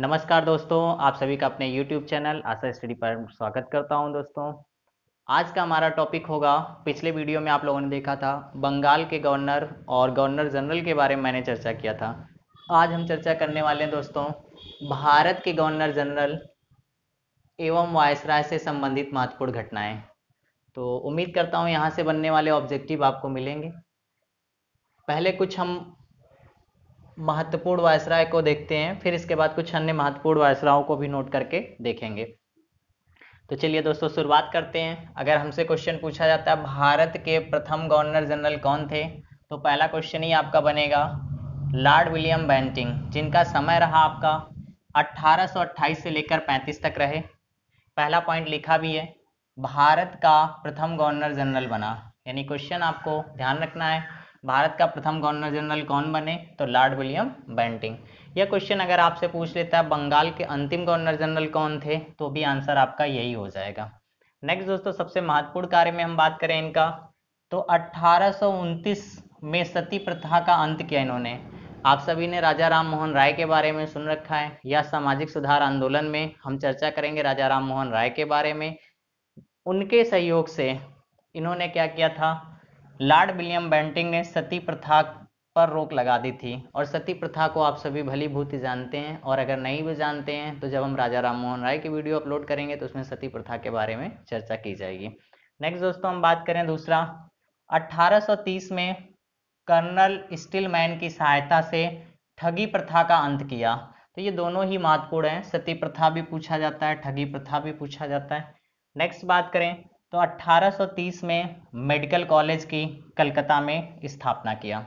नमस्कार दोस्तों आप सभी का अपने YouTube चैनल आशा स्टडी पर स्वागत करता हूं दोस्तों आज का हमारा टॉपिक होगा पिछले वीडियो में आप लोगों ने देखा था बंगाल के गवर्नर और गवर्नर जनरल के बारे में मैंने चर्चा किया था आज हम चर्चा करने वाले हैं दोस्तों भारत के गवर्नर जनरल एवं वायसराय से संबंधित महत्वपूर्ण घटनाएं तो उम्मीद करता हूँ यहाँ से बनने वाले ऑब्जेक्टिव आपको मिलेंगे पहले कुछ हम महत्वपूर्ण वायसराय को देखते हैं फिर इसके बाद कुछ अन्य महत्वपूर्ण वायसरायों को भी नोट करके देखेंगे तो चलिए दोस्तों शुरुआत करते हैं अगर हमसे क्वेश्चन पूछा जाता है भारत के प्रथम गवर्नर जनरल कौन थे तो पहला क्वेश्चन ही आपका बनेगा लॉर्ड विलियम बैंटिंग जिनका समय रहा आपका 1828 से लेकर 35 तक रहे पहला पॉइंट लिखा भी है भारत का प्रथम गवर्नर जनरल बना यानी क्वेश्चन आपको ध्यान रखना है भारत का प्रथम गवर्नर जनरल कौन बने तो लॉर्ड विलियम बेंटिंग यह क्वेश्चन अगर आपसे पूछ लेता है बंगाल के अंतिम गवर्नर जनरल कौन थे तो भी आंसर आपका यही हो जाएगा नेक्स्ट दोस्तों सबसे महत्वपूर्ण कार्य में हम बात करें इनका तो अठारह में सती प्रथा का अंत किया इन्होंने आप सभी ने राजा राम मोहन राय के बारे में सुन रखा है या सामाजिक सुधार आंदोलन में हम चर्चा करेंगे राजा राम मोहन राय के बारे में उनके सहयोग से इन्होंने क्या किया था लॉर्ड विलियम बेंटिंग ने सती प्रथा पर रोक लगा दी थी और सती प्रथा को आप सभी भली भूति जानते हैं और अगर नहीं भी जानते हैं तो जब हम राजा राम मोहन राय की वीडियो अपलोड करेंगे तो उसमें सती प्रथा के बारे में चर्चा की जाएगी नेक्स्ट दोस्तों हम बात करें दूसरा 1830 में कर्नल मैन की सहायता से ठगी प्रथा का अंत किया तो ये दोनों ही महत्वपूर्ण हैं सती प्रथा भी पूछा जाता है ठगी प्रथा भी पूछा जाता है नेक्स्ट बात करें तो 1830 में मेडिकल कॉलेज की कलकत्ता में स्थापना किया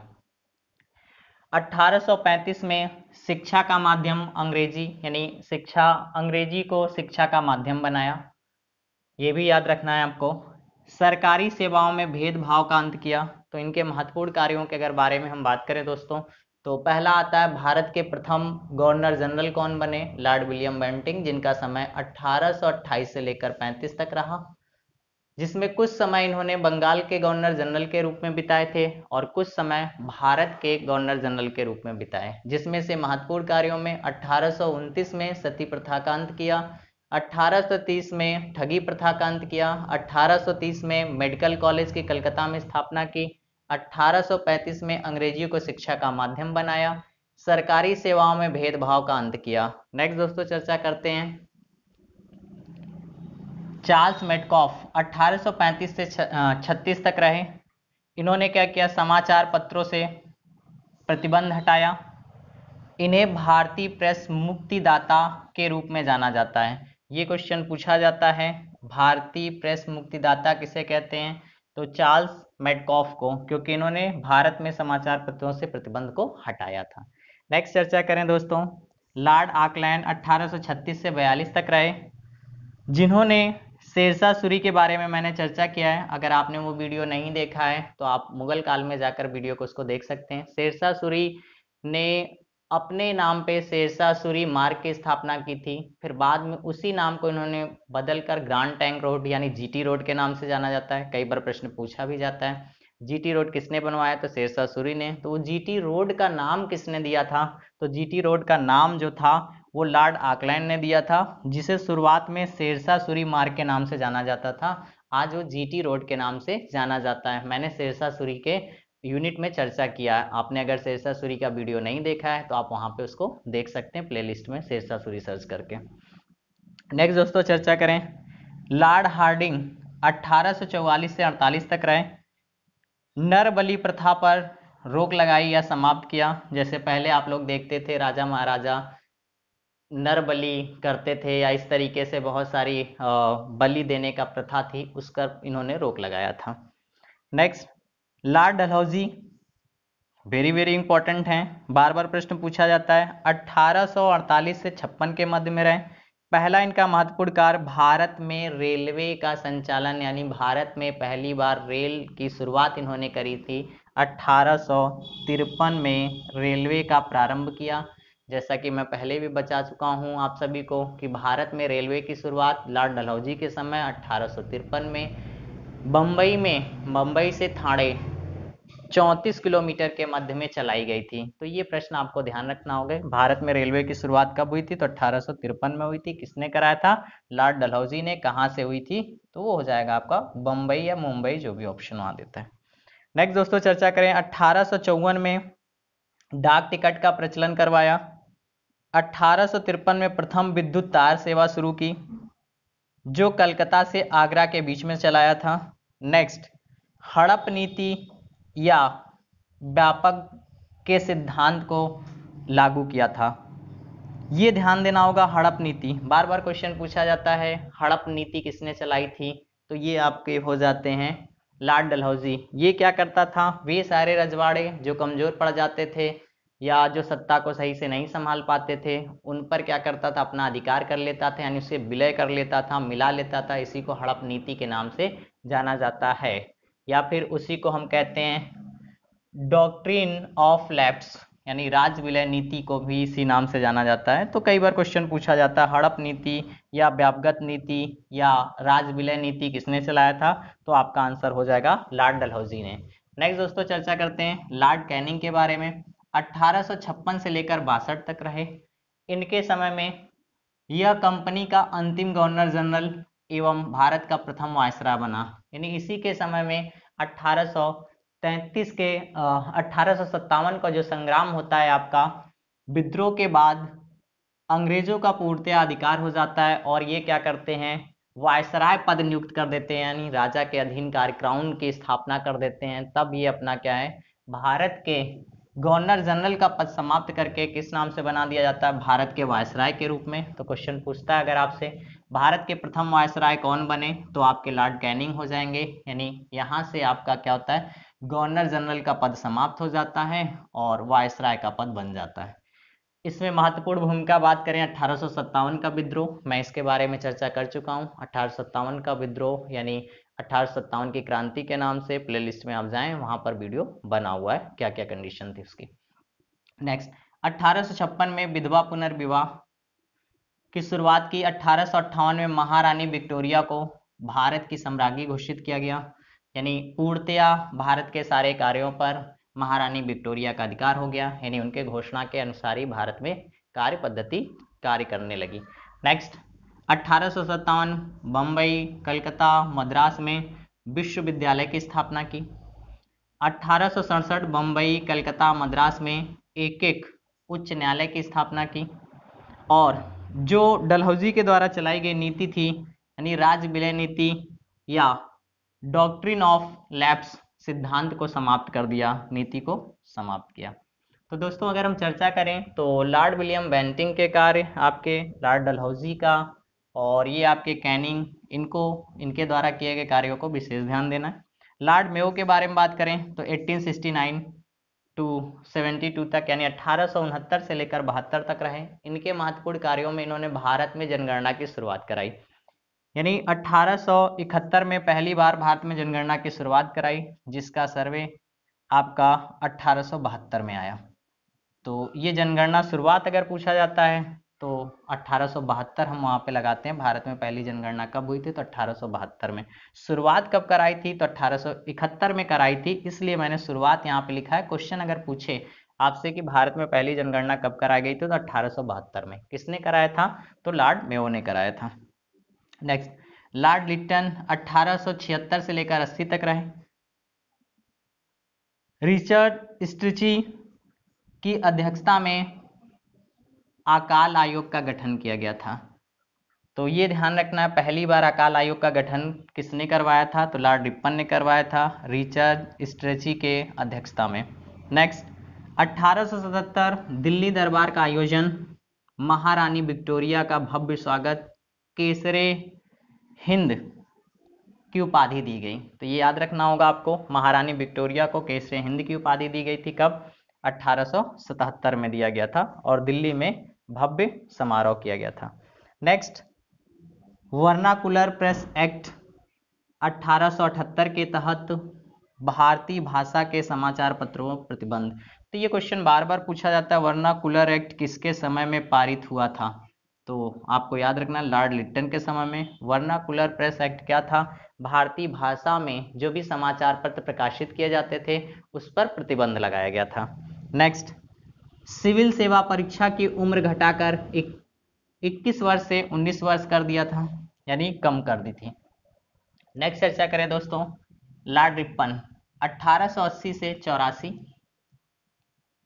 1835 में शिक्षा का माध्यम अंग्रेजी यानी शिक्षा अंग्रेजी को शिक्षा का माध्यम बनाया ये भी याद रखना है आपको सरकारी सेवाओं में भेदभाव का अंत किया तो इनके महत्वपूर्ण कार्यों के अगर बारे में हम बात करें दोस्तों तो पहला आता है भारत के प्रथम गवर्नर जनरल कौन बने लॉर्ड विलियम बेंटिंग जिनका समय 1828 से लेकर 35 तक रहा जिसमें कुछ समय इन्होंने बंगाल के गवर्नर जनरल के रूप में बिताए थे और कुछ समय भारत के गवर्नर जनरल के रूप में बिताए जिसमें से महत्वपूर्ण कार्यों में अठारह में सती प्रथा का अंत किया 1830 में ठगी प्रथा का अंत किया 1830 में मेडिकल कॉलेज की कलकत्ता में स्थापना की 1835 में अंग्रेजी को शिक्षा का माध्यम बनाया सरकारी सेवाओं में भेदभाव का अंत किया नेक्स्ट दोस्तों चर्चा करते हैं चार्ल्स मेटकॉफ 1835 से 36 तक रहे इन्होंने क्या किया समाचार पत्रों से प्रतिबंध हटाया इन्हें भारतीय प्रेस मुक्तिदाता के रूप में जाना जाता है ये क्वेश्चन पूछा जाता है भारतीय प्रेस मुक्तिदाता किसे कहते हैं तो चार्ल्स मेटकॉफ को क्योंकि इन्होंने भारत में समाचार पत्रों से प्रतिबंध को हटाया था नेक्स्ट चर्चा करें दोस्तों लॉर्ड आकलैंड 1836 से 42 तक रहे जिन्होंने शेरशाह सूरी के बारे में मैंने चर्चा किया है अगर आपने वो वीडियो नहीं देखा है तो आप मुगल काल में जाकर वीडियो को उसको देख सकते हैं शेरशाह सूरी ने अपने नाम पे शेरशाह सूरी मार्ग की स्थापना की थी फिर बाद में उसी नाम को इन्होंने बदलकर ग्रांड टैंक रोड यानी जीटी रोड के नाम से जाना जाता है कई बार प्रश्न पूछा भी जाता है जीटी रोड किसने बनवाया तो शेरशाह सूरी ने तो वो जीटी रोड का नाम किसने दिया था तो जीटी रोड का नाम जो था वो लॉर्ड आकलैंड ने दिया था जिसे शुरुआत में शेरशाह सूरी मार्ग के नाम से जाना जाता था आज वो जीटी रोड के नाम से जाना जाता है मैंने शेरशाह सूरी के यूनिट में चर्चा किया है आपने अगर शेरशाह सूरी का वीडियो नहीं देखा है तो आप वहाँ पे उसको देख सकते हैं प्लेलिस्ट में शेरशाह सूरी सर्च करके नेक्स्ट दोस्तों चर्चा करें लॉर्ड हार्डिंग अट्ठारह से अड़तालीस तक रहे नर प्रथा पर रोक लगाई या समाप्त किया जैसे पहले आप लोग देखते थे राजा महाराजा नर बलि करते थे या इस तरीके से बहुत सारी बलि देने का प्रथा थी उस पर इन्होंने रोक लगाया था next lord Dalhousie very very important हैं बार बार प्रश्न पूछा जाता है 1848 से छप्पन के मध्य में रहे पहला इनका महत्वपूर्ण कार्य भारत में रेलवे का संचालन यानी भारत में पहली बार रेल की शुरुआत इन्होंने करी थी अठारह में रेलवे का प्रारंभ किया जैसा कि मैं पहले भी बचा चुका हूं आप सभी को कि भारत में रेलवे की शुरुआत लॉर्ड डलहौजी के समय अठारह में बम्बई में बम्बई से थाड़े 34 किलोमीटर के मध्य में चलाई गई थी तो ये प्रश्न आपको ध्यान रखना होगा भारत में रेलवे की शुरुआत कब हुई थी तो अठारह में हुई थी किसने कराया था लॉर्ड डलहौजी ने कहाँ से हुई थी तो वो हो जाएगा आपका बम्बई या मुंबई जो भी ऑप्शन वहां देता है नेक्स्ट दोस्तों चर्चा करें अठारह में डाक टिकट का प्रचलन करवाया अठारह में प्रथम विद्युत तार सेवा शुरू की जो कलकत्ता से आगरा के बीच में चलाया था नेक्स्ट हड़प नीति या व्यापक के सिद्धांत को लागू किया था ये ध्यान देना होगा हड़प नीति बार बार क्वेश्चन पूछा जाता है हड़प नीति किसने चलाई थी तो ये आपके हो जाते हैं लॉर्ड डलहौजी ये क्या करता था वे सारे रजवाड़े जो कमजोर पड़ जाते थे या जो सत्ता को सही से नहीं संभाल पाते थे उन पर क्या करता था अपना अधिकार कर लेता था यानी उसे विलय कर लेता था मिला लेता था इसी को हड़प नीति के नाम से जाना जाता है या फिर उसी को हम कहते हैं डॉक्ट्रिन ऑफ लैप्स यानी राज विलय नीति को भी इसी नाम से जाना जाता है तो कई बार क्वेश्चन पूछा जाता है हड़प नीति या व्यापगत नीति या राज विलय नीति किसने चलाया था तो आपका आंसर हो जाएगा लॉर्ड डलहौजी ने नेक्स्ट दोस्तों चर्चा करते हैं लॉर्ड कैनिंग के बारे में 1856 से लेकर बासठ तक रहे इनके समय में यह कंपनी का अंतिम गवर्नर जनरल एवं भारत का प्रथम वायसरा बना यानी इसी के समय में 1833 के अठारह का जो संग्राम होता है आपका विद्रोह के बाद अंग्रेजों का पूर्त्या अधिकार हो जाता है और ये क्या करते हैं वायसराय पद नियुक्त कर देते हैं यानी राजा के अधीन कार्य क्राउन की स्थापना कर देते हैं तब ये अपना क्या है भारत के गवर्नर जनरल का पद समाप्त करके किस नाम से बना दिया जाता है भारत के वायसराय के रूप में तो क्वेश्चन पूछता है अगर आपसे भारत के प्रथम वायसराय कौन बने तो आपके लॉर्ड कैनिंग हो जाएंगे यानी यहाँ से आपका क्या होता है गवर्नर जनरल का पद समाप्त हो जाता है और वायसराय का पद बन जाता है इसमें महत्वपूर्ण भूमिका बात करें अठारह का विद्रोह मैं इसके बारे में चर्चा कर चुका हूँ अठारह का विद्रोह यानी अठारह की क्रांति के नाम से प्लेलिस्ट में आप जाएं वहां पर वीडियो बना हुआ है क्या क्या कंडीशन थी उसकी नेक्स्ट अठारह में विधवा पुनर्विवाह की शुरुआत की अठारह में महारानी विक्टोरिया को भारत की सम्राज्ञी घोषित किया गया यानी पूर्णतया भारत के सारे कार्यों पर महारानी विक्टोरिया का अधिकार हो गया यानी उनके घोषणा के अनुसार ही भारत में कार्य पद्धति कार्य करने लगी नेक्स्ट अठारह बम्बई कलकत्ता मद्रास में विश्वविद्यालय की स्थापना की अठारह बम्बई कलकत्ता मद्रास में एक एक उच्च न्यायालय की स्थापना की और जो डलहौजी के द्वारा चलाई गई नीति थी यानी राज्य विलय नीति या डॉक्ट्रिन ऑफ लैप्स सिद्धांत को समाप्त कर दिया नीति को समाप्त किया तो दोस्तों अगर हम चर्चा करें तो लॉर्ड विलियम बेंटिंग के कार्य आपके लॉर्ड डलहौजी का और ये आपके कैनिंग इनको इनके द्वारा किए गए कार्यों को विशेष ध्यान देना है लॉर्ड मेयो के बारे में बात करें तो 1869 टू 72 तक यानी अठारह से लेकर बहत्तर तक रहे इनके महत्वपूर्ण कार्यों में इन्होंने भारत में जनगणना की शुरुआत कराई यानी 1871 में पहली बार भारत में जनगणना की शुरुआत कराई जिसका सर्वे आपका 1872 में आया तो ये जनगणना शुरुआत अगर पूछा जाता है तो अट्ठारह हम वहाँ पे लगाते हैं भारत में पहली जनगणना कब हुई थी तो अट्ठारह में शुरुआत कब कराई थी तो अट्ठारह में कराई थी इसलिए मैंने शुरुआत यहाँ पे लिखा है क्वेश्चन अगर पूछे आपसे कि भारत में पहली जनगणना कब कराई गई थी तो अट्ठारह में किसने कराया था तो लॉर्ड मेओ ने कराया था नेक्स्ट लॉर्ड लिट्टन अट्ठारह से लेकर अस्सी तक रहे रिचर्ड स्ट्रिची की अध्यक्षता में अकाल आयोग का गठन किया गया था तो ये ध्यान रखना है पहली बार अकाल आयोग का गठन किसने करवाया था तो लॉर्ड रिपन ने करवाया था रिचर्ड स्ट्रेची के अध्यक्षता में नेक्स्ट 1877 दिल्ली दरबार का आयोजन महारानी विक्टोरिया का भव्य स्वागत केसरे हिंद की उपाधि दी गई तो ये याद रखना होगा आपको महारानी विक्टोरिया को केसरे हिंद की उपाधि दी गई थी कब 1877 में दिया गया था और दिल्ली में भव्य समारोह किया गया था नेक्स्ट वर्नाकुलर प्रेस एक्ट 1878 के तहत भारतीय भाषा के समाचार पत्रों पर प्रतिबंध तो ये क्वेश्चन बार बार पूछा जाता है वर्नाकुलर एक्ट किसके समय में पारित हुआ था तो आपको याद रखना लॉर्ड लिट्टन के समय में वर्नाकुलर प्रेस एक्ट क्या था भारतीय भाषा में जो भी समाचार पत्र प्रकाशित किए जाते थे उस पर प्रतिबंध लगाया गया था नेक्स्ट सिविल सेवा परीक्षा की उम्र घटाकर एक, 21 वर्ष से 19 वर्ष कर दिया था यानी कम कर दी थी नेक्स्ट चर्चा करें दोस्तों लॉर्ड रिपन 1880 से चौरासी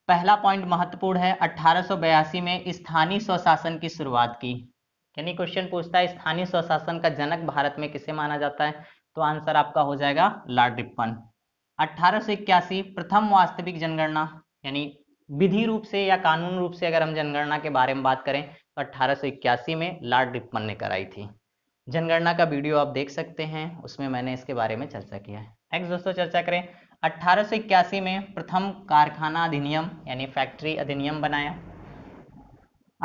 पहला पॉइंट महत्वपूर्ण है 1882 में स्थानीय स्वशासन की शुरुआत की यानी क्वेश्चन पूछता है स्थानीय स्वशासन का जनक भारत में किसे माना जाता है तो आंसर आपका हो जाएगा लॉर्ड रिपन अठारह प्रथम वास्तविक जनगणना यानी विधि रूप से या कानून रूप से अगर हम जनगणना के बारे में बात करें तो अट्ठारह में लॉर्ड रिपमन ने कराई थी जनगणना का वीडियो आप देख सकते हैं उसमें मैंने इसके बारे में चर्चा किया है नेक्स्ट दोस्तों चर्चा करें इक्यासी में प्रथम कारखाना अधिनियम यानी फैक्ट्री अधिनियम बनाया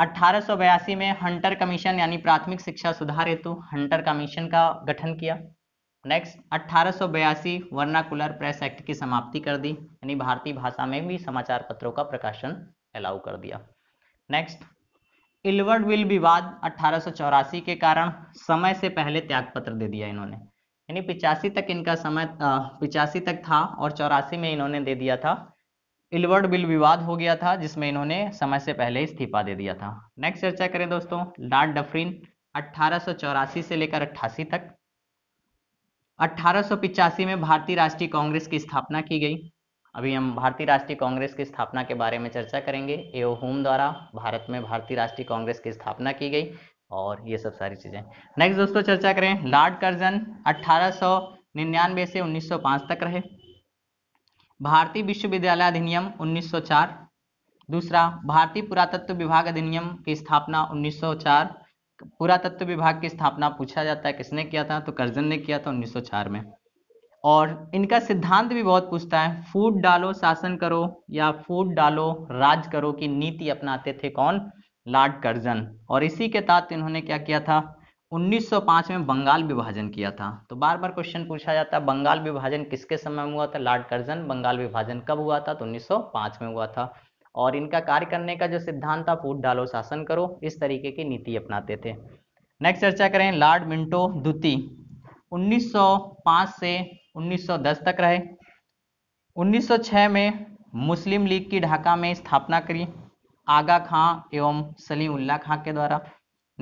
1882 में हंटर कमीशन यानी प्राथमिक शिक्षा सुधार हेतु हंटर कमीशन का गठन किया नेक्स्ट अट्ठारह वर्नाकुलर प्रेस एक्ट की समाप्ति कर दी यानी भारतीय भाषा में भी समाचार पत्रों का प्रकाशन अलाउ कर दिया नेक्स्ट इलवर्ड विल विवाद अट्ठारह के कारण समय से पहले त्याग पत्र दे दिया इन्होंने यानी पिचासी तक इनका समय पिचासी तक था और चौरासी में इन्होंने दे दिया था इलवर्ड बिल विवाद हो गया था जिसमें इन्होंने समय से पहले इस्तीफा दे दिया था नेक्स्ट चर्चा करें दोस्तों लॉर्ड डफरिन अट्ठारह से लेकर अट्ठासी तक 1885 में भारतीय राष्ट्रीय कांग्रेस की स्थापना की गई अभी हम भारतीय राष्ट्रीय कांग्रेस की स्थापना के बारे में चर्चा करेंगे एओ होम द्वारा भारत में भारतीय राष्ट्रीय कांग्रेस की स्थापना की गई और ये सब सारी चीज़ें नेक्स्ट दोस्तों चर्चा करें लॉर्ड कर्जन 1899 से 1905 तक रहे भारतीय विश्वविद्यालय अधिनियम 1904 दूसरा भारतीय पुरातत्व विभाग अधिनियम की स्थापना 1904 पुरातत्व विभाग की स्थापना पूछा जाता है किसने किया था तो कर्जन ने किया था 1904 में और इनका सिद्धांत भी बहुत पूछता है फूट डालो शासन करो या फूट डालो राज करो की नीति अपनाते थे कौन लॉर्ड कर्जन और इसी के तहत इन्होंने क्या किया था 1905 में बंगाल विभाजन किया था तो बार बार क्वेश्चन पूछा जाता है बंगाल विभाजन किसके समय में हुआ था लॉर्ड कर्जन बंगाल विभाजन कब हुआ था तो 1905 में हुआ था और इनका कार्य करने का जो सिद्धांत था फूट डालो शासन करो इस तरीके की नीति अपनाते थे नेक्स्ट चर्चा करें लॉर्ड मिंटो दुती 1905 से 1910 तक रहे 1906 में मुस्लिम लीग की ढाका में स्थापना करी आगा खां एवं सलीम उल्ला खां के द्वारा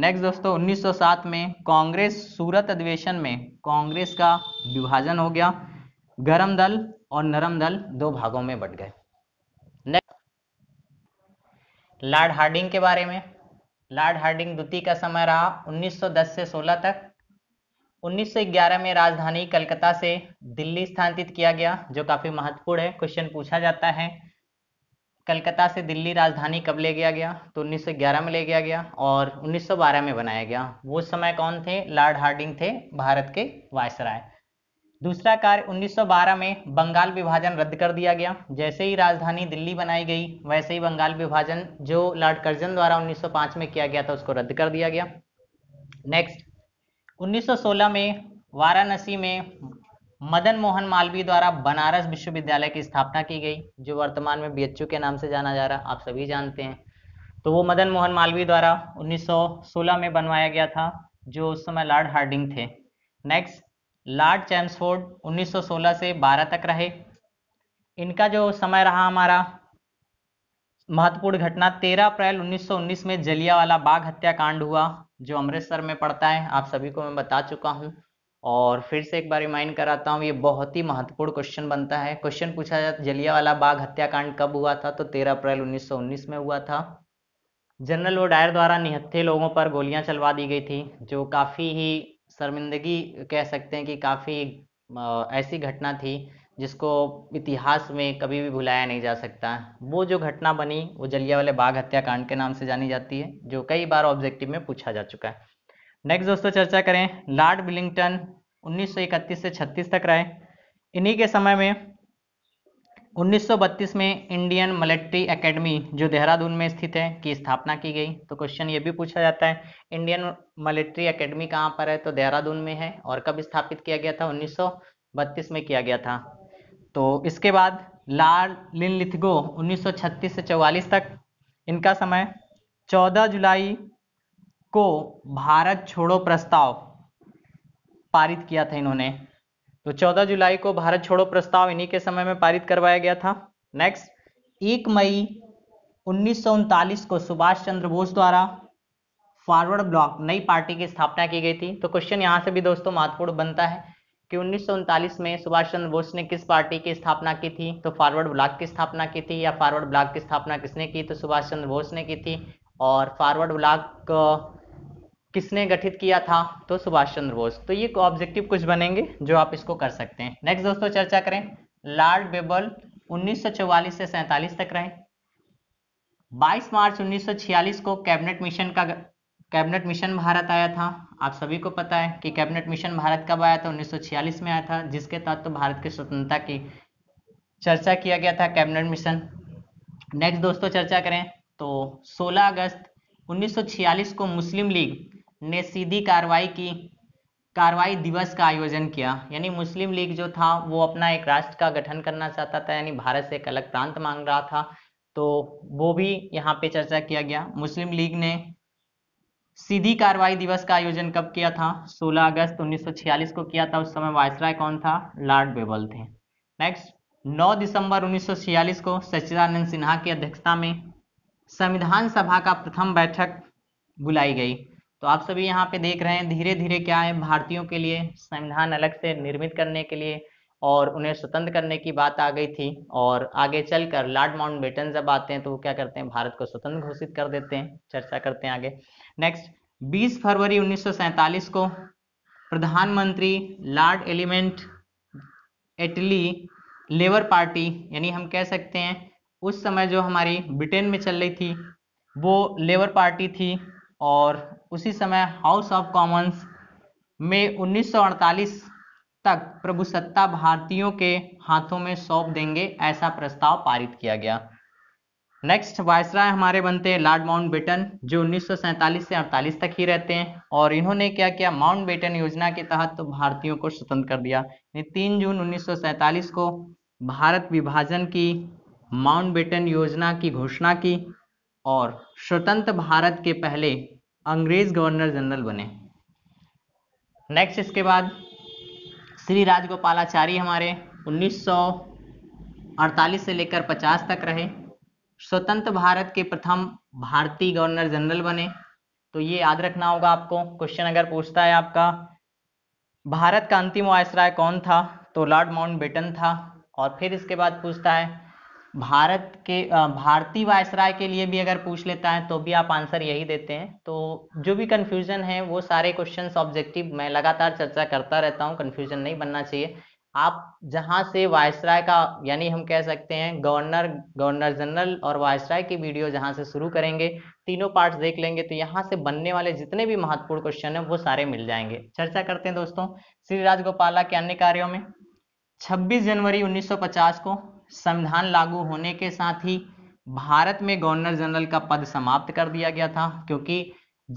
नेक्स्ट दोस्तों 1907 में कांग्रेस सूरत अधिवेशन में कांग्रेस का विभाजन हो गया गर्म दल और नरम दल दो भागों में बट गए नेक्स्ट लॉर्ड हार्डिंग के बारे में लॉर्ड हार्डिंग द्वितीय का समय रहा 1910 से 16 तक 1911 में राजधानी कलकत्ता से दिल्ली स्थानांतरित किया गया जो काफी महत्वपूर्ण है क्वेश्चन पूछा जाता है कलकत्ता से दिल्ली राजधानी कब ले गया गया तो 1911 में ले गया गया और 1912 में बनाया गया वो समय कौन थे लॉर्ड हार्डिंग थे भारत के वायसराय दूसरा कार्य 1912 में बंगाल विभाजन रद्द कर दिया गया जैसे ही राजधानी दिल्ली बनाई गई वैसे ही बंगाल विभाजन जो लॉर्ड कर्जन द्वारा 1905 में किया गया था उसको रद्द कर दिया गया नेक्स्ट 1916 में वाराणसी में मदन मोहन मालवीय द्वारा बनारस विश्वविद्यालय की स्थापना की गई जो वर्तमान में बी के नाम से जाना जा रहा आप सभी जानते हैं तो वो मदन मोहन मालवीय द्वारा उन्नीस में बनवाया गया था जो उस समय लॉर्ड हार्डिंग थे नेक्स्ट लॉर्ड चैम्सफोर्ड 1916 से 12 तक रहे इनका जो समय रहा हमारा महत्वपूर्ण घटना 13 अप्रैल 1919 में जलियावाला बाग हत्याकांड हुआ जो अमृतसर में पड़ता है आप सभी को मैं बता चुका हूँ और फिर से एक बार रिमाइंड कराता हूँ ये बहुत ही महत्वपूर्ण क्वेश्चन बनता है क्वेश्चन पूछा जाता जलियावाला बाग हत्याकांड कब हुआ था तो 13 अप्रैल 1919 में हुआ था जनरल वो डायर द्वारा निहत्थे लोगों पर गोलियां चलवा दी गई थी जो काफ़ी ही शर्मिंदगी कह सकते हैं कि काफ़ी ऐसी घटना थी जिसको इतिहास में कभी भी भुलाया नहीं जा सकता वो जो घटना बनी वो जलिया वाले बाघ हत्याकांड के नाम से जानी जाती है जो कई बार ऑब्जेक्टिव में पूछा जा चुका है नेक्स्ट दोस्तों चर्चा करें लॉर्ड बिलिंगटन 1931 से 36 तक रहे इन्हीं के समय में 1932 में इंडियन मिलिट्री एकेडमी जो देहरादून में स्थित है की स्थापना की गई तो क्वेश्चन ये भी पूछा जाता है इंडियन मिलिट्री एकेडमी कहाँ पर है तो देहरादून में है और कब स्थापित किया गया था 1932 में किया गया था तो इसके बाद लाल लिन लिथगो 1936 से 44 तक इनका समय 14 जुलाई को भारत छोड़ो प्रस्ताव पारित किया था इन्होंने तो 14 जुलाई को भारत छोड़ो प्रस्ताव इन्हीं के समय में पारित करवाया गया था नेक्स्ट 1 मई उन्नीस को सुभाष चंद्र बोस द्वारा फॉरवर्ड ब्लॉक नई पार्टी की स्थापना की गई थी तो क्वेश्चन यहाँ से भी दोस्तों महत्वपूर्ण बनता है कि उन्नीस में सुभाष चंद्र बोस ने किस पार्टी की स्थापना की थी तो फॉरवर्ड ब्लॉक की स्थापना की थी या फॉरवर्ड ब्लॉक की स्थापना किसने की तो सुभाष चंद्र बोस ने की थी और फॉरवर्ड ब्लॉक किसने गठित किया था तो सुभाष चंद्र बोस तो ये ऑब्जेक्टिव कुछ बनेंगे जो आप इसको कर सकते हैं नेक्स्ट दोस्तों चर्चा करें लॉर्ड बेबल 1944 से सैंतालीस तक रहे 22 मार्च 1946 को कैबिनेट मिशन का कैबिनेट मिशन भारत आया था आप सभी को पता है कि कैबिनेट मिशन भारत कब आया था 1946 में आया था जिसके तहत तो भारत की स्वतंत्रता की चर्चा किया गया था कैबिनेट मिशन नेक्स्ट दोस्तों चर्चा करें तो 16 अगस्त 1946 को मुस्लिम लीग ने सीधी कार्रवाई की कार्रवाई दिवस का आयोजन किया यानी मुस्लिम लीग जो था वो अपना एक राष्ट्र का गठन करना चाहता था यानी भारत से एक अलग प्रांत मांग रहा था तो वो भी यहाँ पे चर्चा किया गया मुस्लिम लीग ने सीधी कार्रवाई दिवस का आयोजन कब किया था 16 अगस्त 1946 को किया था उस समय वायसराय कौन था लॉर्ड बेबल थे नेक्स्ट 9 दिसंबर 1946 को सच्चिदानंद सिन्हा की अध्यक्षता में संविधान सभा का प्रथम बैठक बुलाई गई तो आप सभी यहाँ पे देख रहे हैं धीरे धीरे क्या है भारतीयों के लिए संविधान अलग से निर्मित करने के लिए और उन्हें स्वतंत्र करने की बात आ गई थी और आगे चलकर लॉर्ड माउंट बेटन जब आते हैं तो वो क्या करते हैं भारत को स्वतंत्र घोषित कर देते हैं चर्चा करते हैं आगे नेक्स्ट 20 फरवरी 1947 को प्रधानमंत्री lord Clement Attlee labour party यानी हम कह सकते हैं उस समय जो हमारी ब्रिटेन में चल रही थी वो लेबर पार्टी थी और उसी समय हाउस ऑफ कॉमन्स में 1948 तक प्रभुसत्ता भारतीयों के हाथों में सौंप देंगे ऐसा प्रस्ताव पारित किया गया नेक्स्ट वायसराय हमारे बनते हैं लॉर्ड माउंट बेटन जो 1947 से 48 तक ही रहते हैं और इन्होंने क्या किया माउंट बेटन योजना के तहत तो भारतीयों को स्वतंत्र कर दिया तीन जून उन्नीस को भारत विभाजन की माउंट बेटन योजना की घोषणा की और स्वतंत्र भारत के पहले अंग्रेज गवर्नर जनरल बने नेक्स्ट इसके बाद श्री राजगोपालाचारी हमारे 1948 से लेकर 50 तक रहे स्वतंत्र भारत के प्रथम भारतीय गवर्नर जनरल बने तो ये याद रखना होगा आपको क्वेश्चन अगर पूछता है आपका भारत का अंतिम वायसराय कौन था तो लॉर्ड माउंट बेटन था और फिर इसके बाद पूछता है भारत के भारतीय वायसराय के लिए भी अगर पूछ लेता है तो भी आप आंसर यही देते हैं तो जो भी कन्फ्यूजन है वो सारे क्वेश्चन ऑब्जेक्टिव मैं लगातार चर्चा करता रहता हूँ कन्फ्यूजन नहीं बनना चाहिए आप जहाँ से वायसराय का यानी हम कह सकते हैं गवर्नर गवर्नर जनरल और वायसराय की वीडियो जहाँ से शुरू करेंगे तीनों पार्ट देख लेंगे तो यहाँ से बनने वाले जितने भी महत्वपूर्ण क्वेश्चन हैं वो सारे मिल जाएंगे चर्चा करते हैं दोस्तों श्री राजगोपाला के अन्य कार्यों में 26 जनवरी 1950 को संविधान लागू होने के साथ ही भारत में गवर्नर जनरल का पद समाप्त कर दिया गया था क्योंकि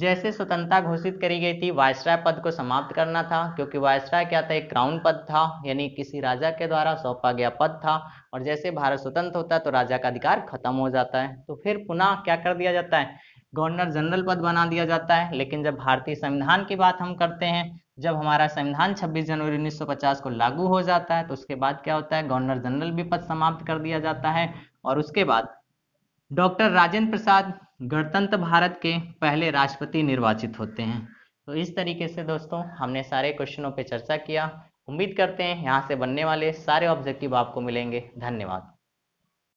जैसे स्वतंत्रता घोषित करी गई थी वायसराय पद को समाप्त करना था क्योंकि वायसराय क्या था एक क्राउन पद था यानी किसी राजा के द्वारा सौंपा गया पद था और जैसे भारत स्वतंत्र होता है तो राजा का अधिकार खत्म हो जाता है तो फिर पुनः क्या कर दिया जाता है गवर्नर जनरल पद बना दिया जाता है लेकिन जब भारतीय संविधान की बात हम करते हैं जब हमारा संविधान 26 जनवरी 1950 को लागू हो जाता है तो उसके बाद क्या होता है गवर्नर जनरल भी पद समाप्त कर दिया जाता है और उसके बाद डॉक्टर राजेंद्र प्रसाद गणतंत्र भारत के पहले राष्ट्रपति निर्वाचित होते हैं तो इस तरीके से दोस्तों हमने सारे क्वेश्चनों पर चर्चा किया उम्मीद करते हैं यहाँ से बनने वाले सारे ऑब्जेक्टिव आपको मिलेंगे धन्यवाद